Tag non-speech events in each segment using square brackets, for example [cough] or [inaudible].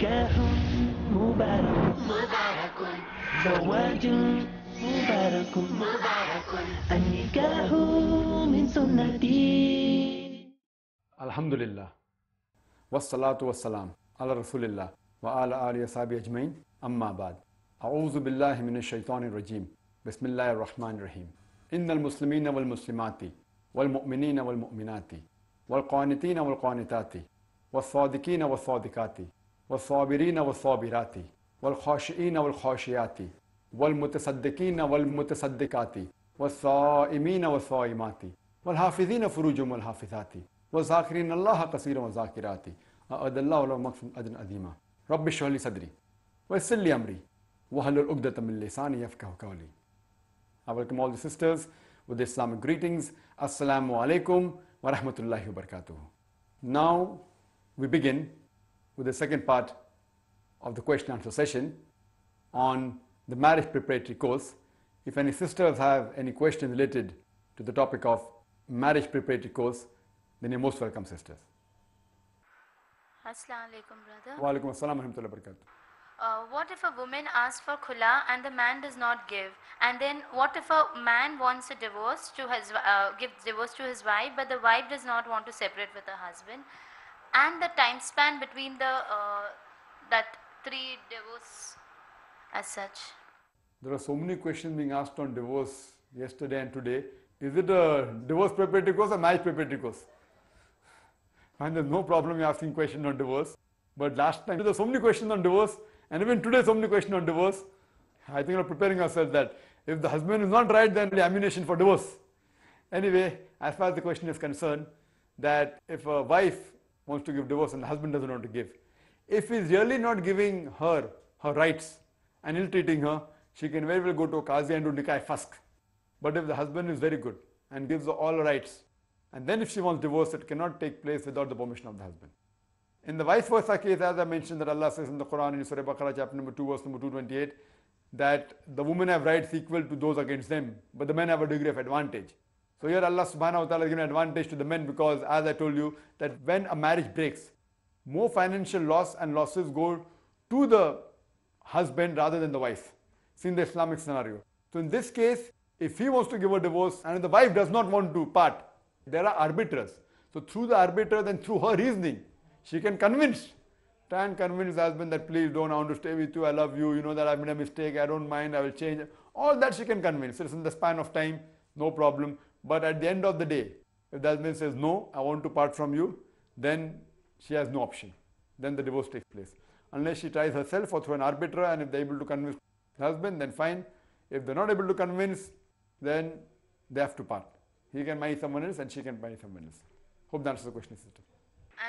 نكاح مبارك مبارك زواج مبارك مبارك النكاح من سنتي الحمد لله والصلاة والسلام على رسول الله وعلى آله وصحبه أجمعين أما بعد أعوذ بالله من الشيطان الرجيم بسم الله الرحمن الرحيم إن المسلمين والمسلمات والمؤمنين والمؤمنات والقانتين والقانتات والصادقين والصادقات والصابرين والصابرات والخاشئين والخاشيات والمتصدقين والمتصدقات والصائمين والصائمات والحافظين فروجهم والحافظات والذاكرين الله كثيرا والذاكرات أعد الله لهم مغفرة أجرا عظيما رب اشرح لي صدري ويسر لي أمري واحلل عقدة من لساني يفقه قولي I welcome all the sisters with the Islamic greetings. Assalamu alaikum wa rahmatullahi wa barakatuh. Now we begin with the second part of the question answer session on the marriage preparatory course. If any sisters have any questions related to the topic of marriage preparatory course, then you're most welcome sisters. Assalamu alaikum brother. Wa alaikum assalam Uh, what if a woman asks for khula and the man does not give? And then what if a man wants a divorce to his, uh, give divorce to his wife but the wife does not want to separate with her husband? and the time span between the uh, that three divorce as such. There are so many questions being asked on divorce yesterday and today. Is it a divorce preparatory course or marriage preparatory course? And there's no problem asking questions on divorce. But last time there were so many questions on divorce, and even today so many questions on divorce. I think we're preparing ourselves that if the husband is not right, then the ammunition for divorce. Anyway, as far as the question is concerned, that if a wife wants to give divorce and the husband doesn't want to give. If he's really not giving her her rights and ill-treating her, she can very well go to a kazi and do nikah fask. But if the husband is very good and gives her all her rights, and then if she wants divorce, it cannot take place without the permission of the husband. In the vice versa case, as I mentioned, that Allah says in the Quran in Surah Baqarah, chapter number 2, verse number 228, that the women have rights equal to those against them, but the men have a degree of advantage. So here Allah subhanahu wa ta'ala is giving advantage to the men because as I told you that when a marriage breaks, more financial loss and losses go to the husband rather than the wife. See in the Islamic scenario. So in this case, if he wants to give a divorce and the wife does not want to part, there are arbiters. So through the arbiters and through her reasoning, she can convince. Try and convince husband that please don't I want to stay with you, I love you, you know that I've made a mistake, I don't mind, I will change. All that she can convince. It's in the span of time, no problem. But at the end of the day, if the husband says, no, I want to part from you, then she has no option. Then the divorce takes place. Unless she tries herself or through an arbiter and if they're able to convince the husband, then fine. If they're not able to convince, then they have to part. He can marry someone else and she can marry someone else. Hope that answers the question, sister.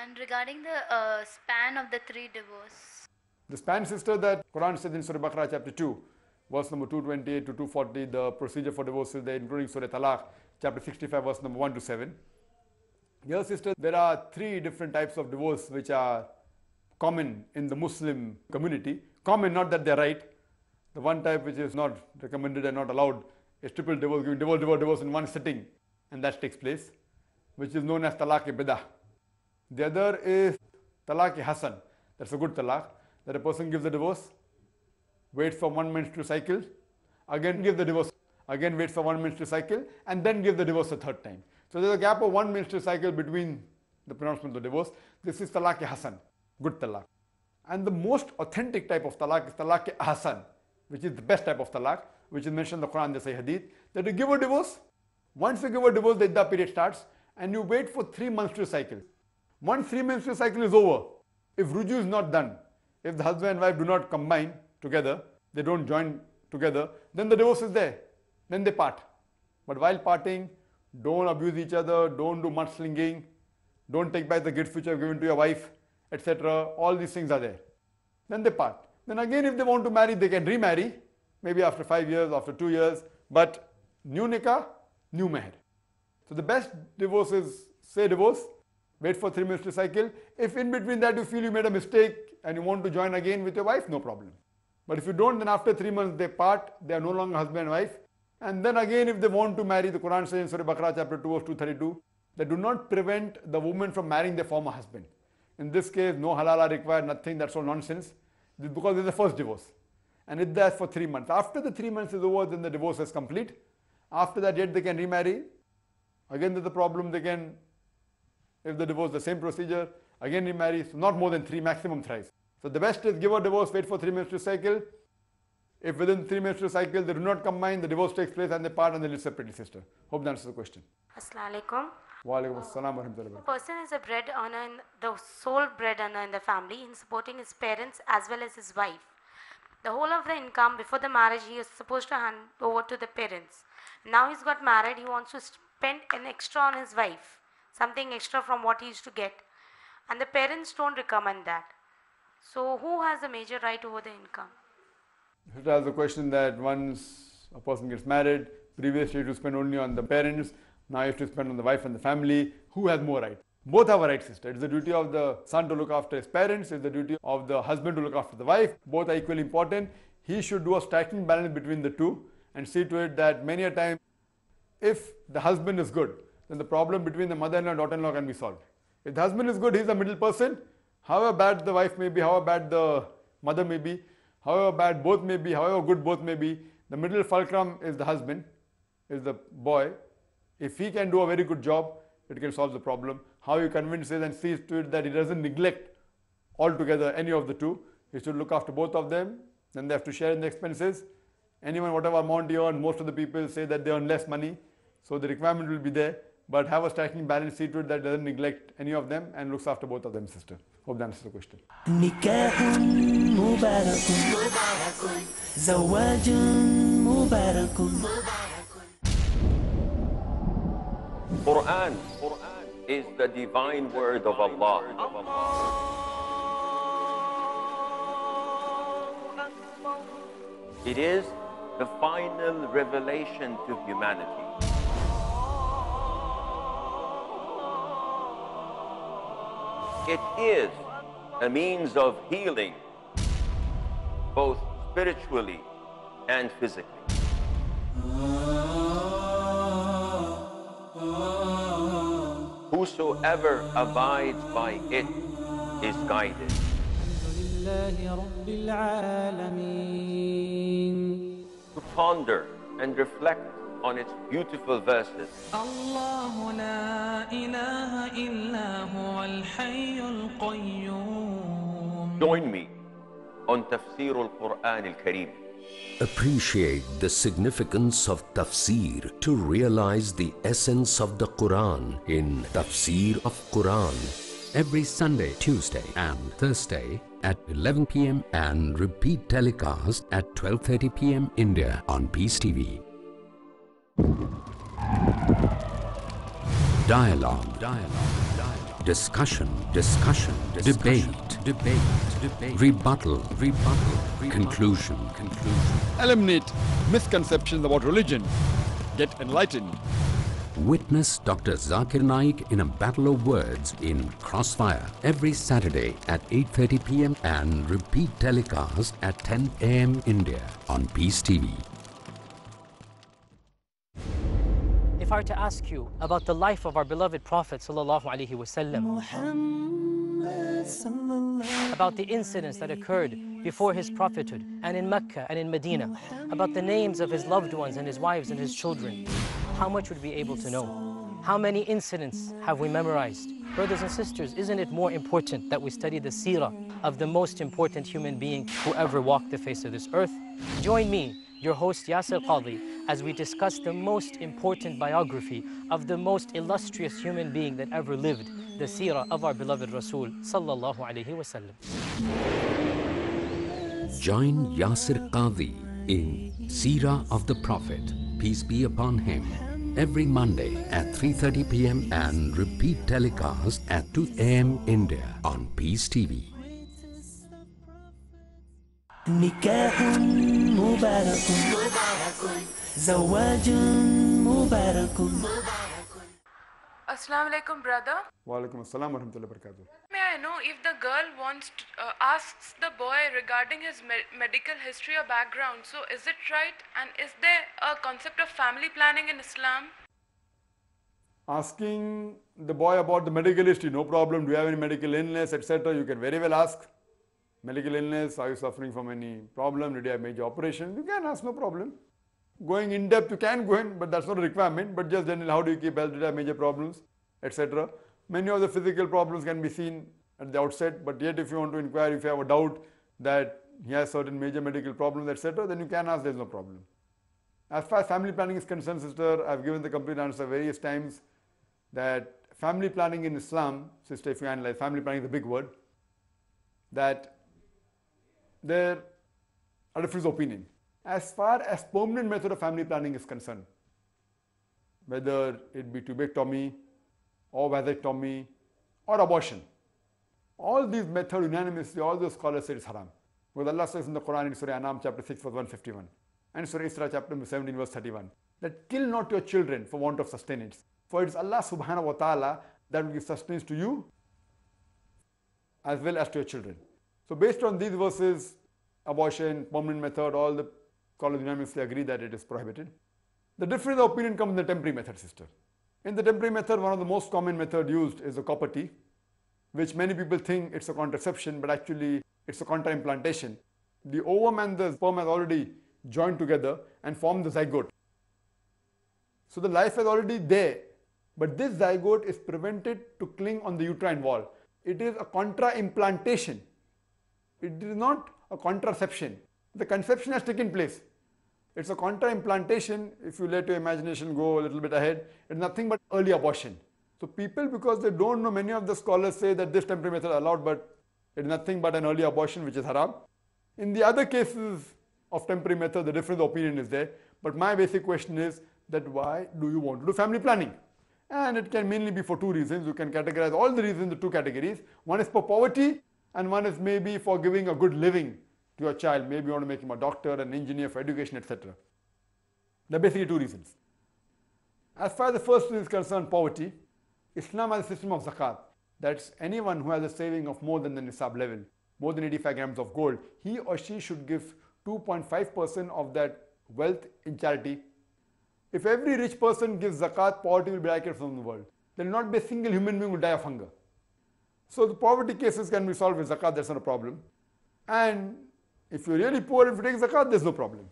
And regarding the uh, span of the three divorce? The span, sister, that Quran says in Surah Baqarah chapter 2, verse number 228 to 240, the procedure for divorce is there, including Surah Talaq chapter 65, verse number 1 to 7. Dear sisters, there are three different types of divorce which are common in the Muslim community. Common, not that they're right. The one type which is not recommended and not allowed is triple divorce, giving divorce, divorce, divorce in one sitting, and that takes place, which is known as talaq bidah. The other is talaq hasan. That's a good talaq. That a person gives a divorce, waits for one menstrual cycle, again gives the divorce again wait for one menstrual cycle, and then give the divorce a third time. So there's a gap of one menstrual cycle between the pronouncement of the divorce. This is talaq hasan, good talaq. And the most authentic type of talaq is talaq hasan, which is the best type of talaq, which is mentioned in the Quran, the Sahih hadith, that you give a divorce, once you give a divorce, the iddah period starts, and you wait for three months to cycle. Once three months to cycle is over, if ruju is not done, if the husband and wife do not combine together, they don't join together, then the divorce is there then they part. But while parting, don't abuse each other, don't do mudslinging, don't take back the gifts which you have given to your wife, etc. All these things are there. Then they part. Then again, if they want to marry, they can remarry, maybe after five years, after two years, but new nikah, new marriage. So the best divorce is say divorce, wait for three minutes to cycle. If in between that you feel you made a mistake and you want to join again with your wife, no problem. But if you don't, then after three months they part, they are no longer husband and wife, and then again, if they want to marry, the Quran says in Surah Baqarah chapter 2 verse 232, they do not prevent the woman from marrying their former husband. In this case, no halal are required, nothing, that's all nonsense. Because it's the first divorce. And it lasts for three months. After the three months is over, then the divorce is complete. After that, yet they can remarry. Again, there's the problem, they can, if they divorce, the same procedure. Again, remarry, so not more than three, maximum thrice. So the best is give a divorce, wait for three months to cycle, if within three menstrual cycles they do not combine, the divorce takes place and they part and they live separately, sister. Hope that answers the question. Assalamualaikum. alaikum. Walaikum assalam warahmatullahi person is a bread earner, in, the sole bread earner in the family in supporting his parents as well as his wife. The whole of the income before the marriage he is supposed to hand over to the parents. Now he's got married, he wants to spend an extra on his wife, something extra from what he used to get. And the parents don't recommend that. So who has the major right over the income? It has a question that once a person gets married, previously to spend only on the parents, now you have to spend on the wife and the family. Who has more right? Both have a right, sister. It's the duty of the son to look after his parents, it's the duty of the husband to look after the wife. Both are equally important. He should do a striking balance between the two and see to it that many a time, if the husband is good, then the problem between the mother in law and daughter in law can be solved. If the husband is good, he's the middle person. However bad the wife may be, however bad the mother may be, however bad both may be, however good both may be, the middle fulcrum is the husband, is the boy. If he can do a very good job, it can solve the problem. How he convinces and sees to it that he doesn't neglect altogether any of the two. He should look after both of them. Then they have to share in the expenses. Anyone, whatever amount you earn, most of the people say that they earn less money. So the requirement will be there. But have a striking balance, see to it that doesn't neglect any of them and looks after both of them, sister. Hope that answers the question. Quran, Quran is the divine word of Allah. It is the final revelation to humanity. It is a means of healing, both spiritually and physically. Whosoever abides by it is guided. To ponder and reflect on its beautiful verses. Join me on Tafsir al-Quran al-Kareem. Appreciate the significance of tafsir to realize the essence of the Quran in Tafsir of Quran. Every Sunday, Tuesday and Thursday at 11 p.m. and repeat telecast at 12.30 p.m. India on Peace TV. Dialogue. Dialogue. Dialogue. Discussion. Discussion. Discussion. Debate. Debate. Debate. Rebuttal. Rebuttal. Rebuttal. Conclusion. Conclusion. Eliminate misconceptions about religion. Get enlightened. Witness Dr. Zakir Naik in a battle of words in Crossfire every Saturday at 8.30 p.m. and repeat telecast at 10 a.m. India on Peace TV. Hard were to ask you about the life of our beloved Prophet وسلم, about the incidents that occurred before his prophethood and in Mecca and in Medina, about the names of his loved ones and his wives and his children, how much would we be able to know? How many incidents have we memorized? Brothers and sisters, isn't it more important that we study the seerah of the most important human being who ever walked the face of this earth? Join me, your host Yasser Qadi, as we discuss the most important biography of the most illustrious human being that ever lived, the seerah of our beloved Rasul sallallahu alaihi wasallam. Join Yasir Qadi in Seerah of the Prophet, peace be upon him, every Monday at 3.30 p.m. and repeat telecast at 2 a.m. India on Peace TV. نكاح مبارك مبارك زواج مبارك Assalamu alaikum, brother. Wa alaikum assalam wa rahmatullahi wa barakatuh. May I know if the girl wants to, uh, asks the boy regarding his me medical history or background. So is it right? And is there a concept of family planning in Islam? Asking the boy about the medical history, no problem. Do you have any medical illness, etc. You can very well ask. Medical illness, are you suffering from any problem? Did you have major operation? You can ask, no problem going in depth you can go in but that's not a requirement but just generally how do you keep health data major problems etc many of the physical problems can be seen at the outset but yet if you want to inquire if you have a doubt that he has certain major medical problems etc then you can ask there's no problem as far as family planning is concerned sister i've given the complete answer various times that family planning in islam sister if you analyze family planning is a big word that there are different opinions as far as permanent method of family planning is concerned, whether it be tubectomy or vasectomy or abortion. All these methods unanimously, all those scholars say it's haram. Because Allah says in the Quran in Surah Anam chapter 6 verse 151 and Surah Isra chapter 17 verse 31 that kill not your children for want of sustenance. For it is Allah subhanahu wa ta'ala that will give sustenance to you as well as to your children. So based on these verses, abortion, permanent method, all the College unanimously agree that it is prohibited. The difference of opinion comes in the temporary method, system. In the temporary method, one of the most common method used is the copper T, which many people think it's a contraception, but actually it's a contraimplantation. The ovum and the sperm has already joined together and formed the zygote. So the life is already there, but this zygote is prevented to cling on the uterine wall. It is a contraimplantation. It is not a contraception. The conception has taken place, it's a contra implantation if you let your imagination go a little bit ahead. It's nothing but early abortion. So people, because they don't know, many of the scholars say that this temporary method allowed, but it's nothing but an early abortion, which is haram. In the other cases of temporary method, the difference opinion is there. But my basic question is that why do you want to do family planning? And it can mainly be for two reasons. You can categorize all the reasons into two categories. One is for poverty, and one is maybe for giving a good living to your child. Maybe you want to make him a doctor, an engineer for education, etc. There are basically two reasons. As far as the first reason is concerned, poverty, Islam has a system of zakat. That's anyone who has a saving of more than the nisab level, more than 85 grams of gold, he or she should give 2.5% of that wealth in charity. If every rich person gives zakat, poverty will be eradicated from the world. There will not be a single human being who will die of hunger. So the poverty cases can be solved with zakat, that's not a problem. And if you're really poor, if you take zakat, there's no problem.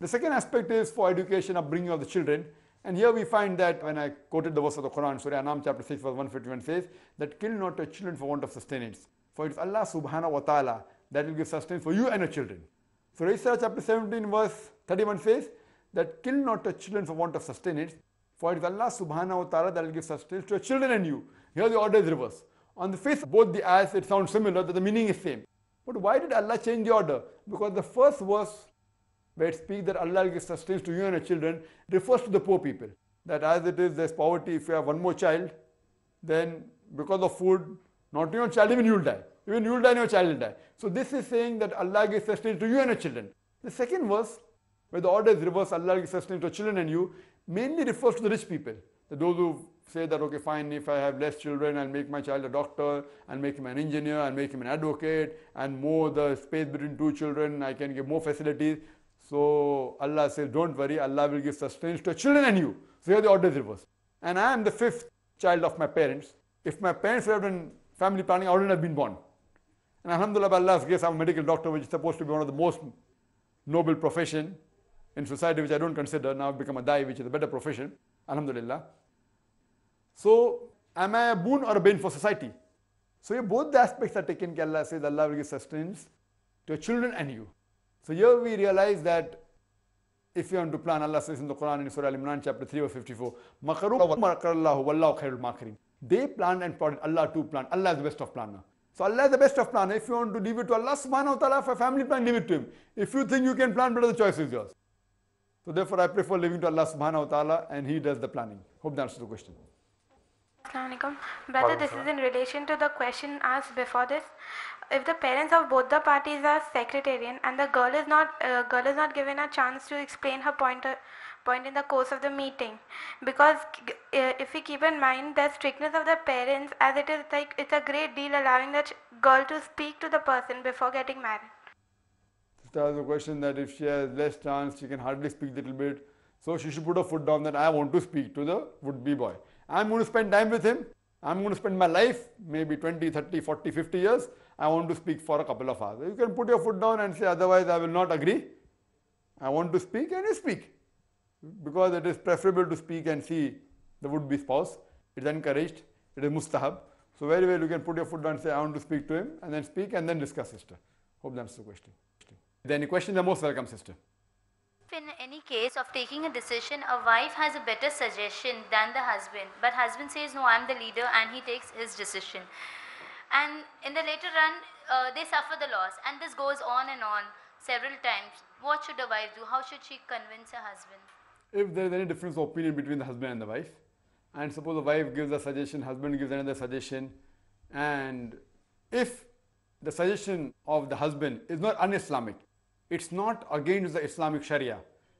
The second aspect is for education, upbringing of the children. And here we find that when I quoted the verse of the Quran, Surah Anam chapter 6 verse 151 says that kill not your children for want of sustenance. For it is Allah subhanahu wa ta'ala that will give sustenance for you and your children. Surah Isra chapter 17 verse 31 says that kill not your children for want of sustenance. For it is Allah subhanahu wa ta'ala that will give sustenance to your children and you. Here the order is reversed. On the face, both the ayahs, it sounds similar, that the meaning is same. But why did Allah change the order? Because the first verse where it speaks that Allah gives sustenance to you and your children refers to the poor people. That as it is, there's poverty. If you have one more child, then because of food, not your child, even you'll die. Even you'll die and your child will die. So this is saying that Allah gives sustenance to you and your children. The second verse, where the order is reversed, Allah gives sustenance to children and you, mainly refers to the rich people, those who say that, okay, fine, if I have less children, I'll make my child a doctor, I'll make him an engineer, I'll make him an advocate, and more the space between two children, I can give more facilities. So Allah says, don't worry, Allah will give sustenance to children and you. So here the order is reversed. And I am the fifth child of my parents. If my parents had done family planning, I wouldn't have been born. And Alhamdulillah, by Allah's grace, I'm a medical doctor, which is supposed to be one of the most noble profession in society, which I don't consider. Now I've become a dai, which is a better profession. Alhamdulillah. So, am I a boon or a bane for society? So, both the aspects are taken care Allah says Allah will give sustenance to your children and you. So, here we realize that if you want to plan, Allah says in the Quran in Surah Al Imran chapter 3 verse 54, They planned and plotted, Allah too planned. Allah is the best of planner. So Allah is the best of planner. If you want to leave it to Allah subhanahu wa ta'ala for family plan, leave it to him. If you think you can plan better, the choice is yours. So therefore I prefer leaving to Allah subhanahu wa ta'ala and he does the planning. Hope that answers the question. Assalamualaikum. Brother, this is in relation to the question asked before this. If the parents of both the parties are secretarian and the girl is not uh, girl is not given a chance to explain her point uh, point in the course of the meeting, because uh, if we keep in mind the strictness of the parents, as it is like it's a great deal allowing the girl to speak to the person before getting married. Sister a question that if she has less chance, she can hardly speak a little bit. So she should put a foot down that I want to speak to the would-be boy. I'm going to spend time with him. I'm going to spend my life, maybe 20, 30, 40, 50 years. I want to speak for a couple of hours. You can put your foot down and say, otherwise, I will not agree. I want to speak, and you speak. Because it is preferable to speak and see the would be spouse. It's encouraged, it is mustahab. So, very well, you can put your foot down and say, I want to speak to him, and then speak and then discuss, sister. Hope that's the question. If there are any questions, they're most welcome, sister in any case of taking a decision, a wife has a better suggestion than the husband, but husband says, no, I'm the leader and he takes his decision. And in the later run, uh, they suffer the loss. And this goes on and on several times. What should a wife do? How should she convince her husband? If there is any difference of opinion between the husband and the wife, and suppose the wife gives a suggestion, husband gives another suggestion, and if the suggestion of the husband is not un-Islamic, it's not against the Islamic Sharia.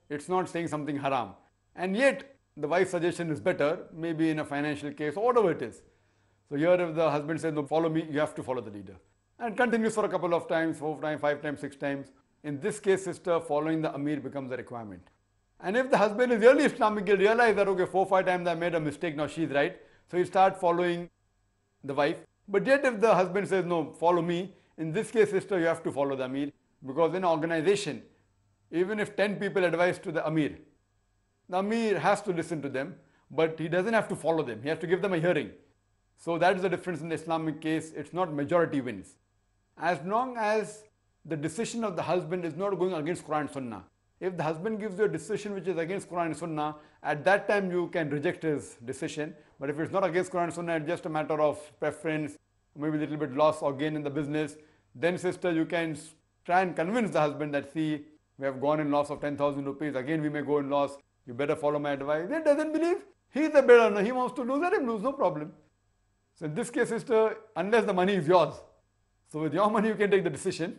It's not saying something haram. And yet, the wife's suggestion is better, maybe in a financial case or whatever it is. So here if the husband says, no, follow me, you have to follow the leader. And continues for a couple of times, four times, five times, six times. In this case, sister, following the Amir becomes a requirement. And if the husband is really Islamic, he'll realize that, okay, four, five times I made a mistake, now she's right. So he'll start following the wife. But yet if the husband says, no, follow me, in this case, sister, you have to follow the Amir. Because in organization, even if 10 people advise to the Amir, the Amir has to listen to them, but he doesn't have to follow them. He has to give them a hearing. So that is the difference in the Islamic case. It's not majority wins. As long as the decision of the husband is not going against Quran and Sunnah. If the husband gives you a decision which is against Quran and Sunnah, at that time you can reject his decision. But if it's not against Quran and Sunnah, it's just a matter of preference, maybe a little bit loss or gain in the business, then sister, you can try and convince the husband that, see, we have gone in loss of 10,000 rupees. Again, we may go in loss. You better follow my advice. He doesn't believe. He's a better owner. He wants to lose. Let him lose. No problem. So in this case, sister, unless the money is yours. So with your money, you can take the decision.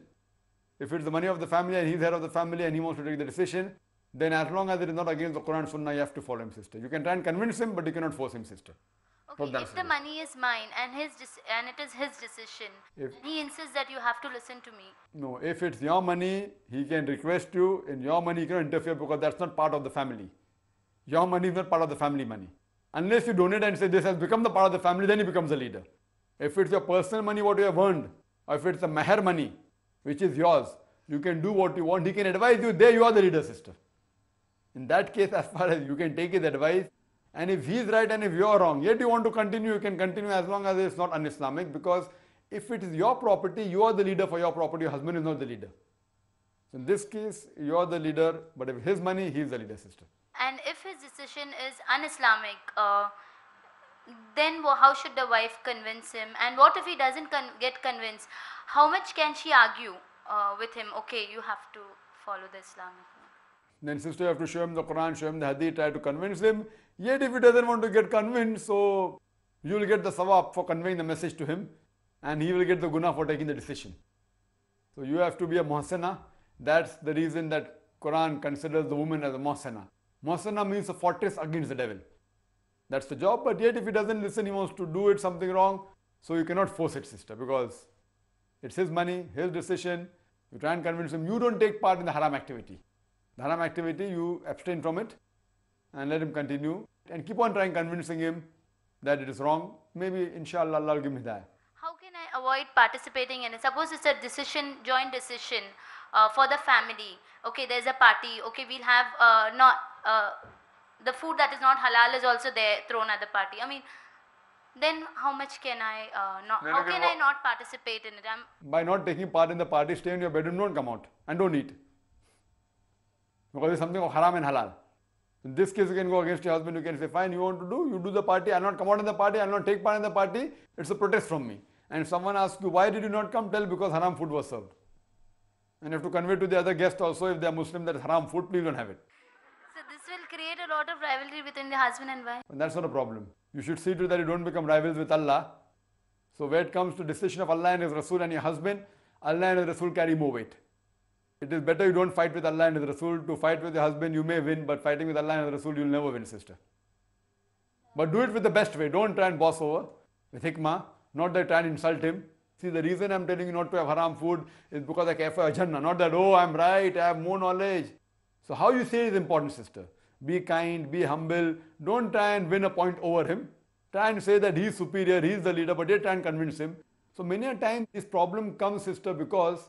If it's the money of the family and he's head of the family and he wants to take the decision, then as long as it is not against the Quran Sunnah, you have to follow him, sister. You can try and convince him, but you cannot force him, sister. Okay, if the money is mine and his and it is his decision, if he insists that you have to listen to me. No, if it's your money, he can request you. In your money, he cannot interfere because that's not part of the family. Your money is not part of the family money. Unless you donate and say this has become the part of the family, then he becomes a leader. If it's your personal money, what you have earned, or if it's the meher money, which is yours, you can do what you want. He can advise you. There, you are the leader, sister. In that case, [laughs] as far as you can take his advice, and if he's right and if you're wrong, yet you want to continue, you can continue as long as it's not un Islamic because if it is your property, you are the leader for your property, your husband is not the leader. So in this case, you are the leader, but if his money, he's the leader, sister. And if his decision is un Islamic, uh, then how should the wife convince him? And what if he doesn't con get convinced? How much can she argue uh, with him? Okay, you have to follow the Islamic. Then, sister, you have to show him the Quran, show him the Hadith, try to convince him. Yet if he doesn't want to get convinced, so you will get the sawab for conveying the message to him and he will get the guna for taking the decision. So you have to be a muhsana. That's the reason that Quran considers the woman as a muhsana. Muhsana means a fortress against the devil. That's the job, but yet if he doesn't listen, he wants to do it something wrong. So you cannot force it, sister, because it's his money, his decision. You try and convince him, you don't take part in the haram activity. The haram activity, you abstain from it and let him continue and keep on trying convincing him that it is wrong. Maybe inshallah Allah will give him that. How can I avoid participating in it? Suppose it's a decision, joint decision uh, for the family. Okay, there's a party. Okay, we'll have uh, not uh, the food that is not halal is also there thrown at the party. I mean, then how much can I uh, not? Then how can, can I not participate in it? I'm By not taking part in the party, stay in your bedroom, don't come out and don't eat because it's something of haram and halal. In this case, you can go against your husband. You can say, fine, you want to do, you do the party. I'll not come out in the party. I'll not take part in the party. It's a protest from me. And if someone asks you, why did you not come? Tell because haram food was served. And you have to convey to the other guest also, if they are Muslim, that is haram food, please don't have it. So this will create a lot of rivalry between the husband and wife. And that's not a problem. You should see to that you don't become rivals with Allah. So where it comes to decision of Allah and His Rasul and your husband, Allah and His Rasul carry more weight it is better you don't fight with Allah and His Rasul. To fight with your husband, you may win, but fighting with Allah and His Rasul, you'll never win, sister. But do it with the best way. Don't try and boss over with hikmah. Not that try and insult him. See, the reason I'm telling you not to have haram food is because I care for Jannah. Not that, oh, I'm right, I have more knowledge. So how you say is important, sister. Be kind, be humble. Don't try and win a point over him. Try and say that he's superior, he's the leader, but yet try and convince him. So many a time this problem comes, sister, because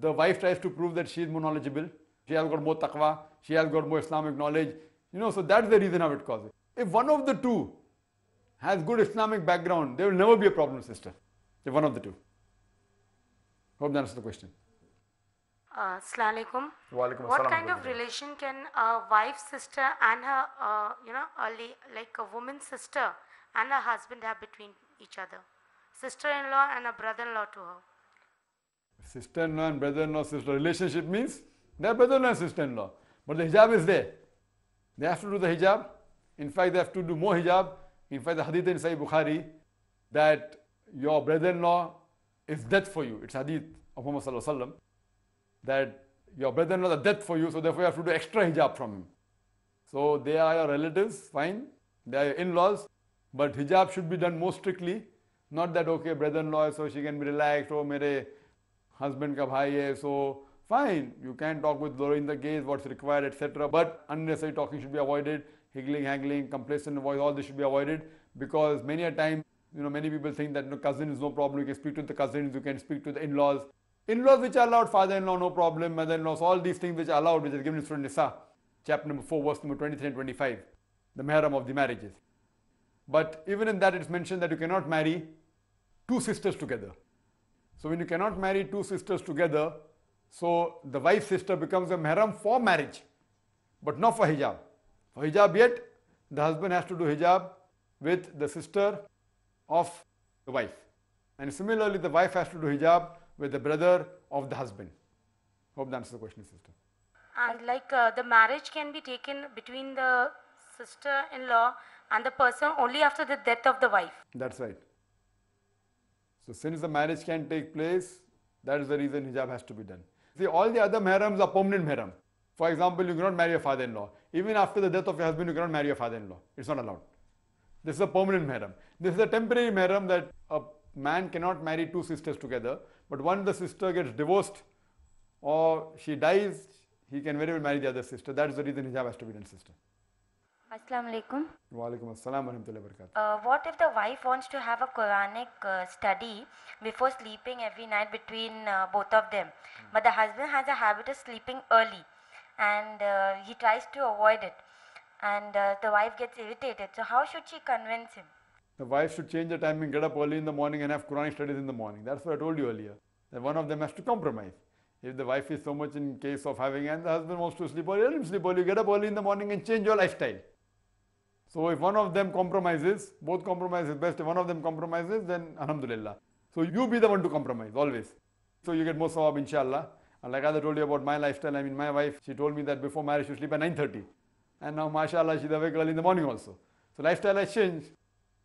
the wife tries to prove that she is more knowledgeable, she has got more taqwa, she has got more Islamic knowledge. You know, so that's the reason how it, causes. If one of the two has good Islamic background, there will never be a problem, sister. If one of the two. Hope that answers the question. Uh, Assalamualaikum. what kind of relation can a wife, sister and her, uh, you know, early, like a woman's sister and her husband have between each other? Sister-in-law and a brother-in-law to her. Sister-in-law and brother-in-law, sister relationship means they're brother-in-law and sister-in-law. But the hijab is there. They have to do the hijab. In fact, they have to do more hijab. In fact, the hadith in Sahih Bukhari that your brother-in-law is death for you. It's hadith of Muhammad Wasallam that your brother-in-law is death for you, so therefore you have to do extra hijab from him. So they are your relatives, fine. They are your in-laws, but hijab should be done more strictly. Not that okay, brother-in-law, so she can be relaxed. Oh, mere husband ka bhai hai, so fine, you can talk with lowering the gaze, what's required, etc. But unnecessary talking should be avoided, higgling, haggling, complacent voice, all this should be avoided because many a time, you know, many people think that you know, cousin is no problem, you can speak to the cousins, you can speak to the in-laws. In-laws which are allowed, father-in-law, no problem, mother-in-law, so all these things which are allowed, which are given in Surah Nisa, chapter number 4, verse number 23 and 25, the mahram of the marriages. But even in that, it's mentioned that you cannot marry two sisters together. So, when you cannot marry two sisters together, so the wife's sister becomes a mahram for marriage, but not for hijab. For hijab yet, the husband has to do hijab with the sister of the wife. And similarly, the wife has to do hijab with the brother of the husband. Hope that answers the question, sister. And like uh, the marriage can be taken between the sister-in-law and the person only after the death of the wife. That's right. So since the marriage can take place, that is the reason hijab has to be done. See, all the other mahrams are permanent mahram. For example, you cannot marry your father-in-law. Even after the death of your husband, you cannot marry your father-in-law. It's not allowed. This is a permanent mahram. This is a temporary mahram that a man cannot marry two sisters together. But once the sister gets divorced or she dies, he can very well marry the other sister. That is the reason hijab has to be done, sister. Assalamualaikum. alaikum. Wa alaikum uh, what if the wife wants to have a Quranic uh, study before sleeping every night between uh, both of them? Hmm. But the husband has a habit of sleeping early and uh, he tries to avoid it. And uh, the wife gets irritated. So, how should she convince him? The wife should change the timing, get up early in the morning and have Quranic studies in the morning. That's what I told you earlier. That one of them has to compromise. If the wife is so much in case of having and the husband wants to sleep early, let him sleep early, get up early in the morning and change your lifestyle. So if one of them compromises, both compromise is best. If one of them compromises, then Alhamdulillah. So you be the one to compromise always. So you get more sawab inshallah. And like I told you about my lifestyle, I mean my wife, she told me that before marriage she sleep at 9.30. And now mashallah she's awake early in the morning also. So lifestyle has changed.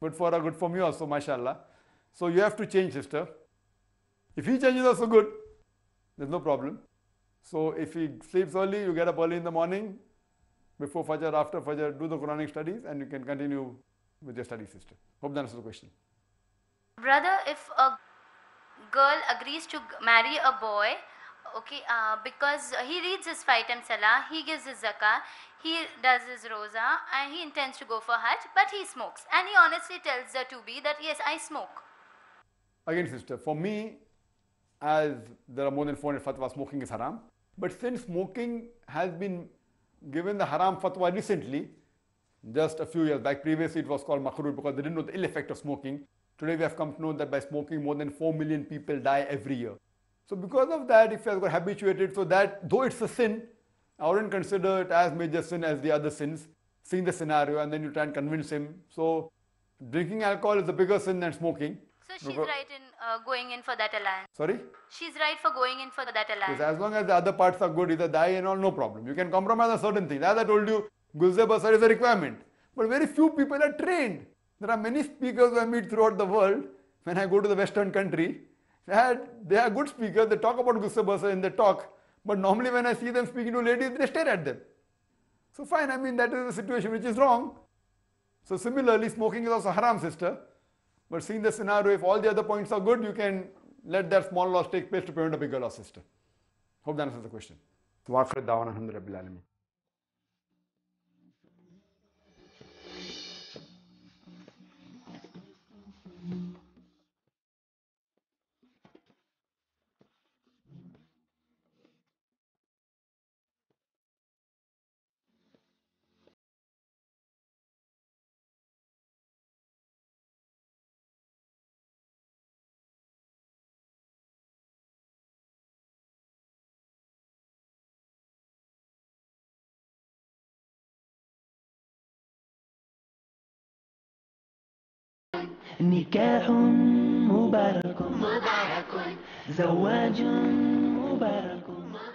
Good for her, good for me also mashallah. So you have to change sister. If he changes also good, there's no problem. So if he sleeps early, you get up early in the morning, before Fajr, after Fajr, do the Quranic studies and you can continue with your study system. Hope that answers the question. Brother, if a girl agrees to marry a boy, okay, uh, because he reads his five times salah, he gives his zakah, he does his rosa, and he intends to go for Hajj, but he smokes. And he honestly tells the to be that, yes, I smoke. Again, sister, for me, as there are more than 400 fatwas, smoking is haram. But since smoking has been given the haram fatwa recently, just a few years back, previously it was called makruh because they didn't know the ill effect of smoking. Today we have come to know that by smoking more than 4 million people die every year. So because of that, if you have got habituated, so that though it's a sin, I wouldn't consider it as major sin as the other sins, seeing the scenario and then you try and convince him. So drinking alcohol is a bigger sin than smoking. So she's because, right in uh, going in for that alliance. Sorry? She's right for going in for that alliance. Yes, as long as the other parts are good, either die and all, no problem. You can compromise on certain things. As I told you, Gulzar Basar is a requirement. But very few people are trained. There are many speakers I meet throughout the world. When I go to the Western country, they are, they are good speakers. They talk about Gulzar Basar in the talk. But normally when I see them speaking to ladies, they stare at them. So fine, I mean, that is a situation which is wrong. So similarly, smoking is also haram, sister. But seeing the scenario, if all the other points are good, you can let that small loss take place to prevent a bigger loss system. Hope that answers the question. نكاح مبارك مبارك زواج مبارك